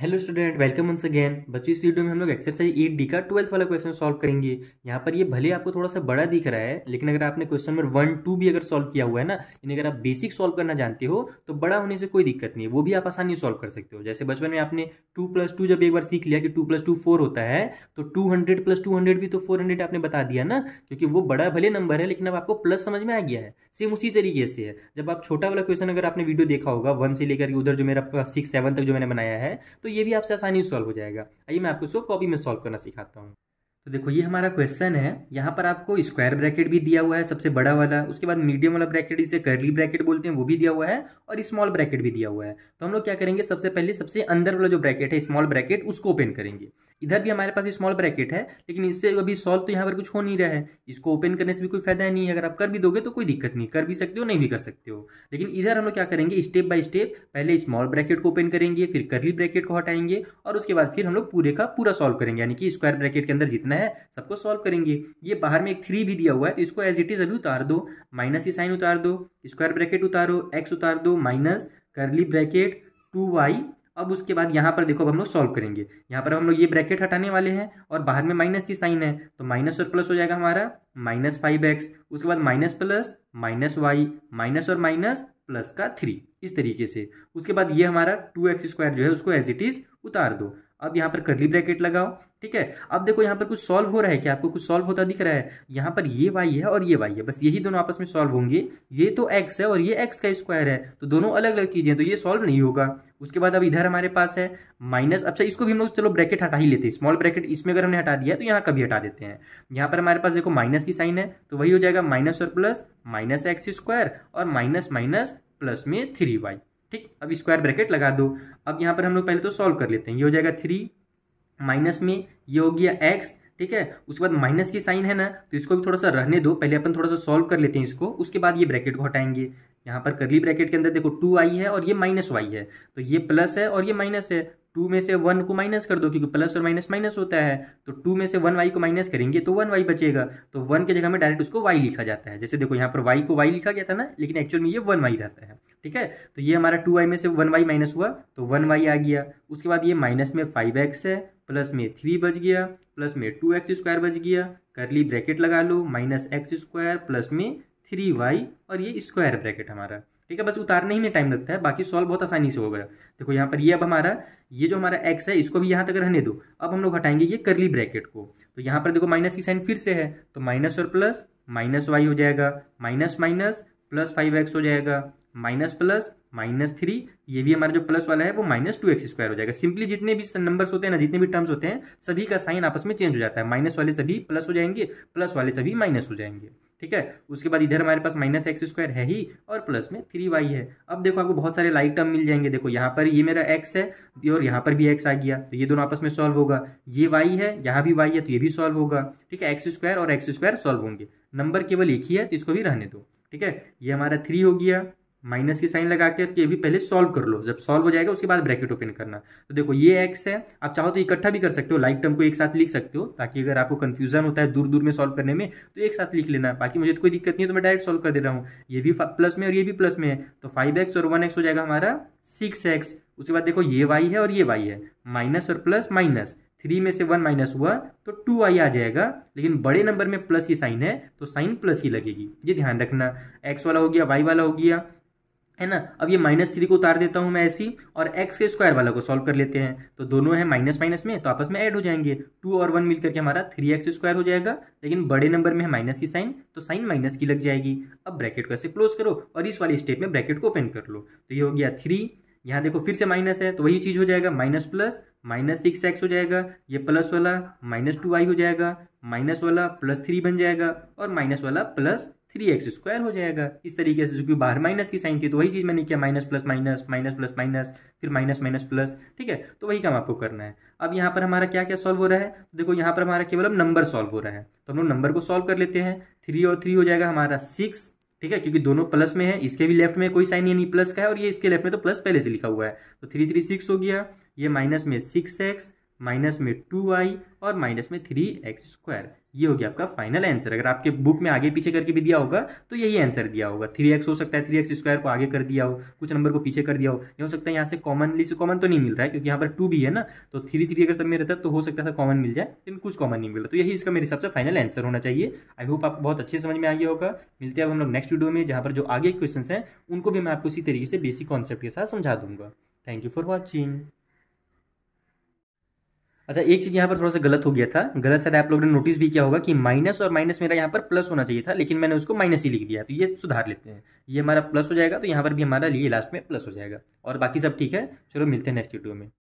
hello student welcome once again बच्चों इस video में हम लोग एक्सरसाइज एट डी का ट्वेल्थ वाला क्वेश्चन सॉल्व करेंगे यहाँ पर ये भले आपको थोड़ा सा बड़ा दिख रहा है लेकिन अगर आपने क्वेश्चन नंबर वन टू भी अगर सॉल्व किया हुआ है ना यानी अगर आप बेसिक सॉल्व करना जानते हो तो बड़ा होने से कोई दिक्कत नहीं है वो भी आप आसानी सॉल्व कर सकते हो जैसे बचपन में आपने टू प्लस टू जब एक बार सीख लिया कि टू प्लस टू फोर होता है तो two hundred plus two hundred भी तो फोर हंड्रेड आपने बता दिया ना क्योंकि वो बड़ा भले नंबर है लेकिन अब आपको प्लस समझ में आ गया है सेम उसी तरीके से है जब आप छोटा वाला क्वेश्चन अगर आपने वीडियो देखा होगा वन से लेकर उधर जो मेरा सिक्स सेवन तक जो मैंने बनाया है तो ये भी आपसे आसानी से सॉल्व हो जाएगा आइए मैं आपको इसको कॉपी में सॉल्व करना सिखाता हूँ तो देखो ये हमारा क्वेश्चन है यहाँ पर आपको स्क्वायर ब्रैकेट भी दिया हुआ है सबसे बड़ा वाला उसके बाद मीडियम वाला ब्रैकेट इसे करली ब्रैकेट बोलते हैं वो भी दिया हुआ है और स्मॉल ब्रैकेट भी दिया हुआ है तो हम लोग क्या करेंगे सबसे पहले सबसे अंदर वाला जो ब्रैकेट है स्मॉल ब्रैकेट उसको ओपन करेंगे इधर भी हमारे पास स्मॉल ब्रैकेट है लेकिन इससे अभी सॉल्व तो यहाँ पर कुछ हो नहीं रहा है इसको ओपन करने से भी कोई फायदा नहीं है अगर आप कर भी दोगे तो कोई दिक्कत नहीं कर भी सकते हो नहीं भी कर सकते हो लेकिन इधर हम लोग क्या करेंगे स्टेप बाय स्टेप पहले स्मॉल ब्रैकेट को ओपन करेंगे फिर करली ब्रैकेट को हटाएंगे और उसके बाद फिर हम लोग पूरे का पूरा सॉल्व करेंगे यानी कि स्क्वायर ब्रैकेट के अंदर जितना है सबको सॉल्व करेंगे ये बाहर में एक थ्री भी दिया हुआ है तो इसको एज इट इज अभी उतार दो माइनस ही साइन उतार दो स्क्वायर ब्रैकेट उतारो एक्स उतार दो माइनस करली ब्रैकेट टू वाई अब उसके बाद यहाँ पर देखो अब हम लोग सॉल्व करेंगे यहाँ पर हम लोग ये ब्रैकेट हटाने वाले हैं और बाहर में माइनस की साइन है तो माइनस और प्लस हो जाएगा हमारा माइनस फाइव एक्स उसके बाद minus plus minus Y minus और माइनस प्लस का थ्री इस तरीके से उसके बाद ये हमारा टू एक्स स्क्वायर जो है उसको एज इट इज़ उतार दो अब यहाँ पर करली ब्रैकेट लगाओ ठीक है अब देखो यहाँ पर कुछ सॉल्व हो रहा है क्या आपको कुछ सॉल्व होता दिख रहा है यहाँ पर ये वाई है और ये वाई है बस यही दोनों आपस में सॉल्व होंगे ये तो एक्स है और ये एक्स का स्क्वायर है तो दोनों अलग अलग चीज़ें हैं तो ये सॉल्व नहीं होगा उसके बाद अब इधर हमारे पास है माइनस अच्छा इसको भी हम लोग चलो ब्रैकेट हटा ही लेते हैं स्मॉल ब्रैकेट इसमें अगर हमने हटा दिया तो यहाँ कभी हटा देते हैं यहाँ पर हमारे पास देखो माइनस की साइन है तो वही हो जाएगा माइनस और प्लस माइनस एक्स स्क्वायर और माइनस माइनस प्लस में थ्री वाई ठीक अब स्क्वायर ब्रैकेट लगा दो अब यहाँ पर हम लोग पहले तो सॉल्व कर लेते हैं ये हो जाएगा थ्री माइनस में ये हो गया एक्स ठीक है उसके बाद माइनस की साइन है ना तो इसको भी थोड़ा सा रहने दो पहले अपन थोड़ा सा सॉल्व कर लेते हैं इसको उसके बाद ये ब्रैकेट को हटाएंगे यहाँ पर करली ब्रैकेट के अंदर देखो टू आई है और ये माइनस वाई है तो ये प्लस है और ये माइनस है टू में से वन को माइनस कर दो क्योंकि प्लस और माइनस माइनस होता है तो टू में से वन वाई को माइनस करेंगे तो वन वाई बचेगा तो वन के जगह में डायरेक्ट उसको वाई लिखा जाता है जैसे देखो यहाँ पर वाई को वाई लिखा गया था ना लेकिन एक्चुअल में ये वन वाई रहता है ठीक है तो ये हमारा टू वाई में से वन वाई माइनस हुआ तो वन वाई आ गया उसके बाद ये माइनस में फाइव एक्स है प्लस में थ्री बच गया प्लस में टू एक्स स्क्वायर बच गया करली ब्रैकेट लगा लो माइनस एक्स स्क्वायर प्लस में थ्री वाई और ये स्क्वायर ब्रैकेट हमारा ठीक है बस उतारने ही में टाइम लगता है बाकी सॉल्व बहुत आसानी से हो गया देखो यहाँ पर ये अब हमारा ये जो हमारा एक्स है इसको भी यहाँ तक रहने दो अब हम लोग हटाएंगे ये करली ब्रैकेट को तो यहाँ पर देखो माइनस की साइन फिर से है तो माइनस और प्लस माइनस वाई हो जाएगा minus minus plus five X हो जाएगा माइनस प्लस माइनस थ्री ये भी हमारा जो प्लस वाला है वो माइनस टू एक्स स्क्वायर हो जाएगा सिंपली जितने भी नंबर्स होते हैं ना जितने भी टर्म्स होते हैं सभी का साइन आपस में चेंज हो जाता है माइनस वाले सभी प्लस हो जाएंगे प्लस वाले सभी माइनस हो जाएंगे ठीक है उसके बाद इधर हमारे पास माइनस एक्स स्क्वायर है ही और प्लस में थ्री वाई है अब देखो आपको बहुत सारे लाइक टर्म मिल जाएंगे देखो यहाँ पर ये मेरा एक्स है और यहाँ पर भी एक्स आ गया तो ये दोनों आपस में सॉल्व होगा ये वाई है यहाँ भी वाई है तो ये भी सॉल्व होगा ठीक है एक्स स्क्वायर और एक्स स्क्वायर सॉल्व होंगे नंबर केवल एक ही है तो इसको भी रहने दो ठीक है ये हमारा थ्री हो गया माइनस की साइन लगा के ये भी पहले सॉल्व कर लो जब सॉल्व हो जाएगा उसके बाद ब्रैकेट ओपन करना तो देखो ये एक्स है आप चाहो तो इकट्ठा भी कर सकते हो लाइक टर्म को एक साथ लिख सकते हो ताकि अगर आपको कंफ्यूजन होता है दूर दूर में सॉल्व करने में तो एक साथ लिख लेना बाकी मुझे तो कोई दिक्कत नहीं है तो मैं डायरेक्ट सॉल्व कर दे रहा हूँ ये भी प्लस में और ये भी प्लस में है तो फाइव एक्स और वन एक्स हो जाएगा हमारा सिक्स एक्स उसके बाद देखो ये वाई है और ये वाई है माइनस और प्लस माइनस थ्री में से वन माइनस हुआ तो टू आई आ जाएगा लेकिन बड़े नंबर में प्लस की साइन है तो साइन प्लस की लगेगी ये ध्यान रखना एक्स वाला हो गया वाई वाला हो गया है ना अब ये माइनस थ्री को उतार देता हूँ मैं ऐसी और एक्स के स्क्वायर वाला को सॉल्व कर लेते हैं तो दोनों है माइनस माइनस में तो आपस में ऐड हो जाएंगे टू और वन मिल करके हमारा थ्री एक्स स्क्वायर हो जाएगा लेकिन बड़े नंबर में है माइनस की साइन तो साइन माइनस की लग जाएगी अब ब्रैकेट को ऐसे क्लोज करो और इस वाले स्टेप में ब्रैकेट को ओपन कर लो तो ये हो गया थ्री यहाँ देखो फिर से माइनस है तो वही चीज़ हो जाएगा minus plus minus six X हो जाएगा ये प्लस वाला माइनस टू वाई हो जाएगा माइनस वाला प्लस थ्री बन जाएगा और माइनस वाला प्लस थ्री एक्स स्क्वायर हो जाएगा इस तरीके से जो कि बाहर माइनस की साइन थी तो वही चीज़ मैंने किया minus plus minus minus plus minus फिर माइनस माइनस प्लस ठीक है तो वही काम आपको करना है अब यहाँ पर हमारा क्या क्या सॉल्व हो रहा है देखो यहाँ पर हमारा केवल अब नंबर सॉल्व हो रहा है तो हम लोग नंबर को सॉल्व कर लेते हैं थ्री और थ्री हो जाएगा हमारा सिक्स ठीक है क्योंकि दोनों प्लस में है इसके भी लेफ्ट में कोई साइन नहीं प्लस का है और ये इसके लेफ्ट में तो प्लस पहले से लिखा हुआ है तो थ्री थ्री सिक्स हो गया ये माइनस में सिक्स एक्स माइनस में टू आई और माइनस में थ्री एक्स स्क्वायर ये हो गया आपका फाइनल आंसर अगर आपके बुक में आगे पीछे करके भी दिया होगा तो यही आंसर दिया होगा थ्री एक्स हो सकता है थ्री एक्स स्क्वायर को आगे कर दिया हो कुछ नंबर को पीछे कर दिया हो या हो सकता है यहाँ से कॉमनली से कॉमन तो नहीं मिल रहा है क्योंकि यहाँ पर टू भी है ना तो थ्री थ्री अगर सब में रहता तो हो सकता था कॉमन मिल जाए लेकिन कुछ कॉमन नहीं मिल रहा तो यही इसका मेरे हिसाब से फाइनल आंसर होना चाहिए आई होप आपको बहुत अच्छे समझ में आ गया होगा मिलते हैं अब हम लोग नेक्स्ट वीडियो में जहाँ पर जो आगे क्वेश्चन हैं उनको भी मैं आपको इसी तरीके से बेसिक कॉन्सेप्ट के साथ समझा दूंगा थैंक यू फॉर वॉचिंग अच्छा एक चीज़ यहाँ पर थोड़ा सा गलत हो गया था गलत शायद आप लोगों ने नोटिस भी किया होगा कि माइनस और माइनस मेरा यहाँ पर प्लस होना चाहिए था लेकिन मैंने उसको माइनस ही लिख दिया तो ये सुधार लेते हैं ये हमारा प्लस हो जाएगा तो यहाँ पर भी हमारा लिए लास्ट में प्लस हो जाएगा और बाकी सब ठीक है चलो मिलते हैं नेक्स्ट वीडियो में